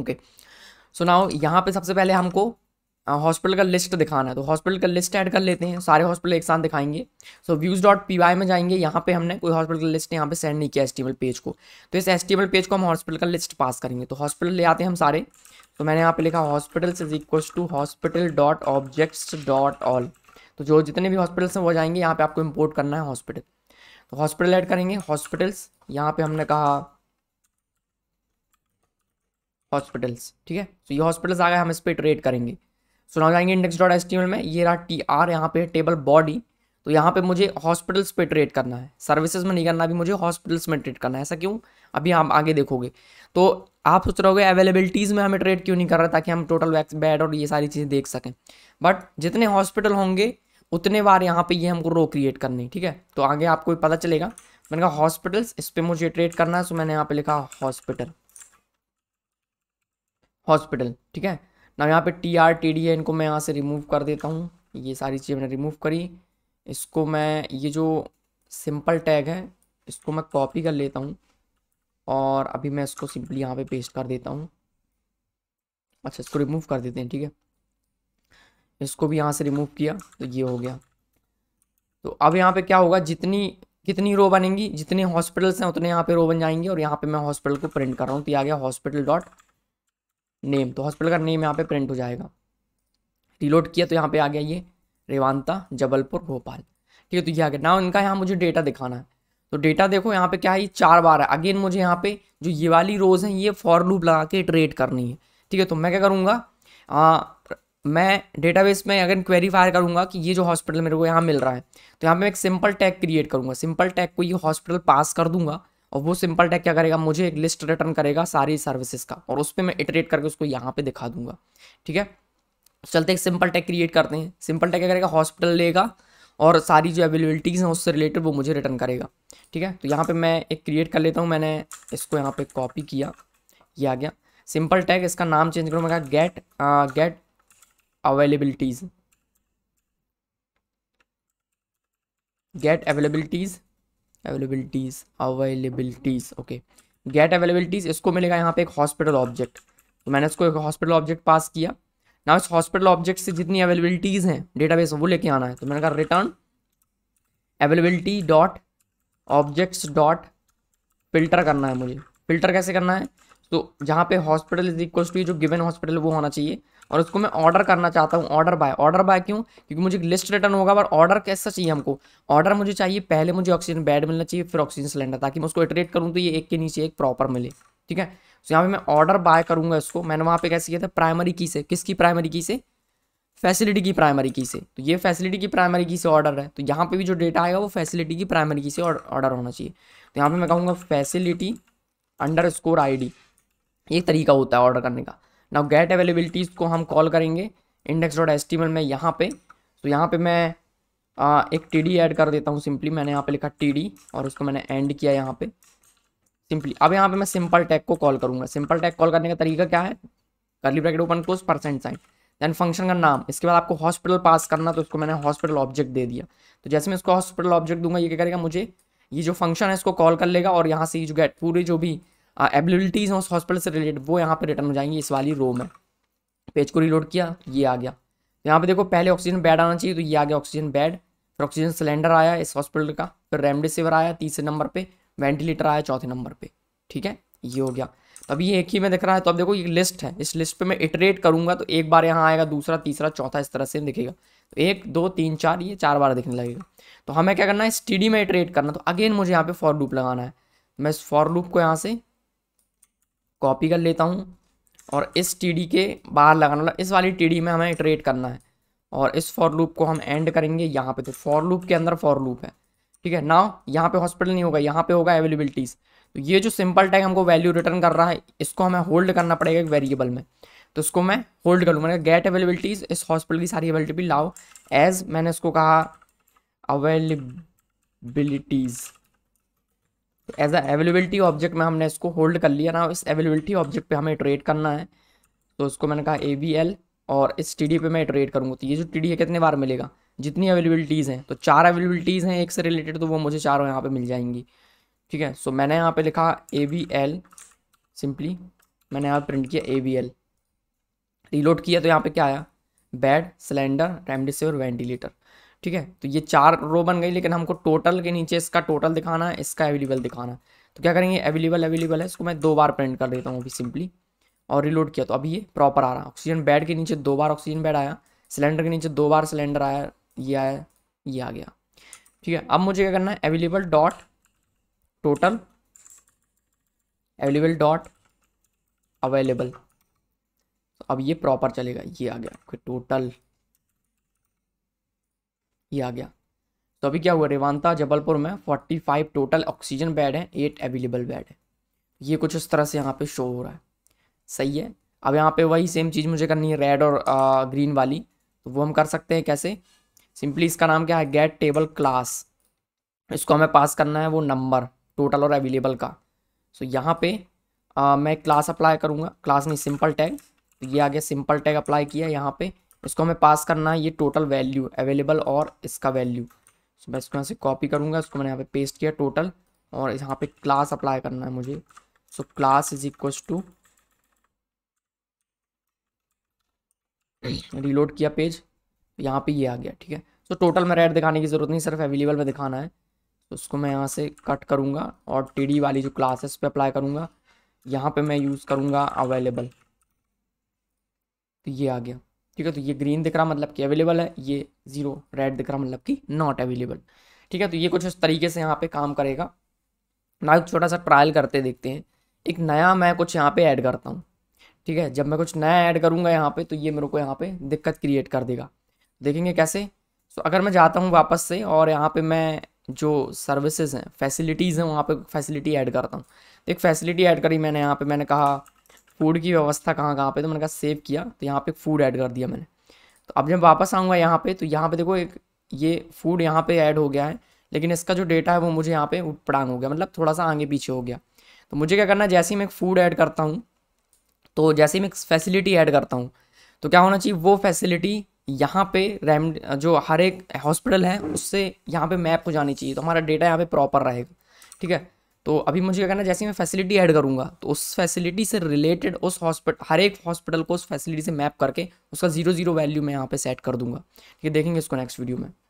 okay so now यहाँ पे सबसे पहले हमको हॉस्पिटल uh, का लिस्ट दिखाना है तो हॉस्पिटल का लिस्ट ऐड कर लेते हैं सारे हॉस्पिटल एक साथ दिखाएंगे so views dot P Y में जाएंगे यहाँ पे हमने कोई हॉस्पिटल का लिस्ट यहाँ पे सेंड नहीं किया एस्टिमल पेज को तो इस एस्टिमल पेज को हम हॉस्पिटल का लिस्ट पास करेंगे तो हॉस्पिटल ले आते हैं हम सारे तो मैंने यहाँ पे लिखा hospitals is equal to hospital dot objects dot all तो जो जितने भी हॉस्पिटल्स हैं वो जाएंगे यहाँ पे आपको इम्पोर्ट करना है हॉस्पिटल तो हॉस्पिटल ऐड करेंगे हॉस्पिटल्स यहाँ पे हमने कहा हॉस्पिटल्स ठीक है सो ये हॉस्पिटल्स आ गए हम इस पर ट्रेड करेंगे सो नाउ जाएंगे इंडेक्स डॉट एस टी में ये रहा टी आर यहाँ पे टेबल बॉडी तो यहाँ पे मुझे हॉस्पिटल्स पे ट्रेड करना है सर्विसेज में नहीं करना अभी मुझे हॉस्पिटल्स में ट्रेड करना है ऐसा क्यों अभी आप आगे देखोगे तो आप सोच रहे हो अवेलेबिलिटीज़ में हमें ट्रेड क्यों नहीं कर रहा ताकि हम टोटल वैक्स बेड और ये सारी चीज़ें देख सकें बट जितने हॉस्पिटल होंगे उतने बार यहाँ पे ये हमको रो क्रिएट करनी ठीक है तो आगे आपको पता चलेगा मैंने कहा हॉस्पिटल्स इस पर मुझे ट्रेड करना है सो तो मैंने यहाँ पे लिखा हॉस्पिटल हॉस्पिटल ठीक है ना यहाँ पे टी आर टी डी है इनको मैं यहाँ से रिमूव कर देता हूँ ये सारी चीज़ें मैंने रिमूव करी इसको मैं ये जो सिंपल टैग है इसको मैं कॉपी कर लेता हूँ और अभी मैं इसको सिंपली यहाँ पे पेस्ट कर देता हूँ अच्छा इसको रिमूव कर देते हैं ठीक है इसको भी यहाँ से रिमूव किया तो ये हो गया तो अब यहाँ पे क्या होगा जितनी कितनी रो बनेंगी जितने हॉस्पिटल्स हैं उतने यहाँ पे रो बन जाएंगे और यहाँ पे मैं हॉस्पिटल को प्रिंट कर रहा हूँ तो आ गया हॉस्पिटल डॉट नेम तो हॉस्पिटल का नेम यहाँ पे प्रिंट हो जाएगा रिलोड किया तो यहाँ पे आ गया ये रेवांता जबलपुर भोपाल ठीक है तो ये आ गया ना इनका यहाँ मुझे डेटा दिखाना है तो डेटा देखो यहाँ पे क्या है ये चार बार है अगेन मुझे यहाँ पे जो ये वाली रोज है ये फॉर लूप लगा के ट्रेड करनी है ठीक है तो मैं क्या करूँगा मैं डेटाबेस में अगर क्वेरीफायर करूंगा करूँगा कि ये जो हॉस्पिटल मेरे को यहाँ मिल रहा है तो यहाँ पे मैं एक सिंपल टैग क्रिएट करूँगा सिंपल टैग को ये हॉस्पिटल पास कर दूंगा और वो सिंपल टैग क्या करेगा मुझे एक लिस्ट रिटर्न करेगा सारी सर्विसेज का और उस पर मैं इटरेट करके उसको यहाँ पे दिखा दूंगा ठीक है चलते एक सिंपल टैग क्रिएट करते हैं सिंपल टैग क्या करेगा हॉस्पिटल लेगा और सारी जो अवेलेबिलिटीज़ हैं उससे रिलेटेड वो मुझे रिटर्न करेगा ठीक है तो यहाँ पे मैं एक क्रिएट कर लेता हूँ मैंने इसको यहाँ पे कॉपी किया ये आ गया सिंपल टैग इसका नाम चेंज करूँ मैं get get availabilities get availabilities availabilities availabilities okay get availabilities इसको मिलेगा यहाँ पे एक हॉस्पिटल ऑब्जेक्ट तो मैंने इसको एक हॉस्पिटल ऑब्जेक्ट पास किया ना इस हॉस्पिटल ऑब्जेक्ट से जितनी अवेलेबिलिटीज हैं डेटाबेस वो लेके आना है तो मैंने कहा return availability dot objects dot filter करना है मुझे फिल्टर कैसे करना है तो जहाँ पे हॉस्पिटल इज इक्वल टू जो गिवन हॉस्पिटल वो होना चाहिए और उसको मैं ऑर्डर करना चाहता हूँ ऑर्डर बाय ऑर्डर बाय क्यों क्योंकि मुझे लिस्ट रिटर्न होगा पर ऑर्डर कैसा चाहिए हमको ऑर्डर मुझे चाहिए पहले मुझे ऑक्सीजन बेड मिलना चाहिए फिर ऑक्सीजन सिलेंडर ताकि मैं उसको इटरेट करूँ तो ये एक के नीचे एक प्रॉपर मिले ठीक है तो यहाँ पर मैं ऑर्डर बाय करूँगा इसको मैंने वहाँ पर कैसे किया था प्राइमरी की से किसकी प्राइमरी की से फैसिलिटी की प्राइमरी की से तो ये फैसिलिटी की प्राइमरी की से ऑर्डर है तो यहाँ पे भी जो डेटा आएगा वो फैसिलिटी की प्राइमरी की से ऑर्डर होना चाहिए तो यहाँ पे मैं कहूँगा फैसिलिटी अंडर स्कोर आई एक तरीका होता है ऑर्डर करने का नाउ गेट अवेलेबिलिटीज़ को हम कॉल करेंगे इंडेक्स डॉट एस में यहाँ पे तो यहाँ पे मैं आ, एक टी डी ऐड कर देता हूँ सिंपली मैंने यहाँ पे लिखा टी डी और उसको मैंने एंड किया यहाँ पे सिंपली अब यहाँ पे मैं सिंपल टैग को कॉल करूँगा सिंपल टैग कॉल करने का तरीका क्या है curly bracket open close percent sign then function का नाम इसके बाद आपको हॉस्पिटल पास करना तो उसको मैंने हॉस्पिटल ऑब्जेक्ट दे दिया तो जैसे मैं उसको हॉस्पिटल ऑब्जेक्ट दूंगा ये क्या करेगा मुझे ये जो फंक्शन है इसको कॉल कर लेगा और यहाँ से ये जो गेट पूरे जो भी एबिलिटीज़ हैं उस हॉस्पिटल से रिलेटेड वो यहाँ पर रिटर्न हो जाएंगी इस वाली रो में पेज को रिलोड किया ये आ गया तो यहाँ पे देखो पहले ऑक्सीजन बेड आना चाहिए तो ये आ गया ऑक्सीजन बेड फिर ऑक्सीजन सिलेंडर आया इस हॉस्पिटल का फिर रेमडेसिविर आया तीसरे नंबर पर वेंटिलेटर आया चौथे नंबर पर ठीक है ये हो गया तो अभी एक ही में दिख रहा है तो अब देखो ये लिस्ट है इस लिस्ट पे मैं इटरेट करूंगा तो एक बार यहाँ आएगा दूसरा तीसरा चौथा इस तरह से दिखेगा तो एक दो तीन चार ये चार बार दिखने लगेगा तो हमें क्या करना है स्टीडी में इटरेट करना तो अगेन मुझे यहाँ पे फॉर लूप लगाना है मैं इस फॉर लूप को यहाँ से कॉपी कर लेता हूँ और इस टी के बाहर लगाने वाला इस वाली टी में हमें इटरेट करना है और इस फॉर लूप को हम एंड करेंगे यहाँ पे तो फॉर लूप के अंदर फॉर लूप है ठीक है ना यहाँ पे हॉस्पिटल नहीं होगा यहाँ पे होगा अवेलेबिलिटीज़ तो ये जो सिंपल टैग हमको वैल्यू रिटर्न कर रहा है इसको हमें होल्ड करना पड़ेगा एक वेरिएबल में तो इसको मैं होल्ड कर लूँगा गेट अवेलेबिलिटीज़ इस हॉस्पिटल की सारी अवेलेबिलिटी लाओ एज मैंने इसको कहा availabilities as a availability object में हमने इसको होल्ड कर लिया ना इस अवेलेबिलिटी ऑब्जेक्ट पे हमें ट्रेड करना है तो उसको मैंने कहा ए बी एल और इस टी डी पे मैं ट्रेड करूँगा तो ये जो टी डी है कितने बार मिलेगा जितनी अवेलेबिलिटीज़ हैं तो चार अवेलेबिलिटीज़ हैं एक से रिलेटेड तो वो मुझे चारों यहाँ पे मिल जाएंगी ठीक है सो मैंने यहाँ पे लिखा ए बी एल सिंपली मैंने यहाँ प्रिंट किया ए बी एल रीलोड किया तो यहाँ पे क्या आया बेड सिलेंडर रेमडेसिविर वेंटिलेटर ठीक है तो ये चार रो बन गई लेकिन हमको टोटल के नीचे इसका टोटल दिखाना है इसका अवेलेबल दिखाना है तो क्या करेंगे अवेलेबल अवेलेबल है इसको मैं दो बार प्रिंट कर देता हूँ अभी सिंपली और रिलोड किया तो अभी ये प्रॉपर आ रहा है ऑक्सीजन बेड के नीचे दो बार ऑक्सीजन बेड आया सिलेंडर के नीचे दो बार सिलेंडर आया ये आया ये आ गया ठीक है अब मुझे क्या करना है available dot total available dot available अब ये प्रॉपर चलेगा ये आ गया टोटल ये आ गया तो अभी क्या हुआ रेवांता जबलपुर में 45 टोटल ऑक्सीजन बेड हैं एट अवेलेबल बेड है ये कुछ इस तरह से यहाँ पे शो हो रहा है सही है अब यहाँ पे वही सेम चीज़ मुझे करनी है रेड और आ, ग्रीन वाली तो वो हम कर सकते हैं कैसे सिंपली इसका नाम क्या है गेट टेबल क्लास इसको हमें पास करना है वो नंबर टोटल और अवेलेबल का सो so, यहाँ पे आ, मैं क्लास अप्लाई करूँगा क्लास में सिंपल टैग तो ये आ गया सिंपल टैग अप्लाई किया यहाँ पर इसको हमें पास करना है ये टोटल वैल्यू अवेलेबल और इसका वैल्यू so, मैं इसको यहाँ से कॉपी करूँगा इसको मैंने यहाँ पे पेस्ट किया टोटल और यहाँ पे क्लास अप्लाई करना है मुझे so class is equal to reload किया पेज यहाँ पे ये यह आ गया ठीक है सो टोटल में रेड दिखाने की ज़रूरत नहीं सिर्फ अवेलेबल में दिखाना है तो उसको मैं यहाँ से कट करूँगा और टी वाली जो क्लास है उस पर अप्लाई करूँगा यहाँ पे मैं यूज़ करूँगा अवेलेबल तो ये आ गया ठीक है तो ये ग्रीन दिख रहा मतलब कि अवेलेबल है ये जीरो रेड दिख रहा मतलब कि नॉट अवेलेबल ठीक है तो ये कुछ इस तरीके से यहाँ पे काम करेगा ना एक छोटा सा ट्रायल करते देखते हैं एक नया मैं कुछ यहाँ पे ऐड करता हूँ ठीक है जब मैं कुछ नया ऐड करूँगा यहाँ पे तो ये मेरे को यहाँ पे दिक्कत क्रिएट कर देगा देखेंगे कैसे सो अगर मैं जाता हूँ वापस से और यहाँ पे मैं जो सर्विसेज हैं फैसिलिटीज़ हैं वहाँ पे फैसिलिटी ऐड करता हूँ तो एक फैसिलिटी ऐड करी मैंने यहाँ पे मैंने कहा फूड की व्यवस्था कहाँ कहाँ पे तो मैंने कहा सेव किया तो यहाँ पे फूड ऐड कर दिया मैंने तो अब जब वापस आऊँगा यहाँ पे तो यहाँ पे देखो एक ये फूड यहाँ पे ऐड हो गया है लेकिन इसका जो डेटा है वो मुझे यहाँ पे उपड़ांग हो गया मतलब थोड़ा सा आगे पीछे हो गया तो मुझे क्या करना है जैसे ही मैं फूड ऐड करता हूँ तो जैसे ही मैं फैसिलिटी ऐड करता हूँ तो क्या होना चाहिए वो फैसिलिटी यहाँ पे रेम जो हर एक हॉस्पिटल है उससे यहाँ पे मैप हो जानी चाहिए तो हमारा डेटा यहाँ पे प्रॉपर रहेगा ठीक है तो अभी मुझे क्या करना जैसे मैं फैसिलिटी ऐड करूँगा तो उस फैसिलिटी से रिलेटेड उस हॉस्पिटल हर एक हॉस्पिटल को उस फैसिलिटी से मैप करके उसका जीरो जीरो वैल्यू मैं यहाँ पे सेट कर दूंगा ये देखेंगे इसको नेक्स्ट वीडियो में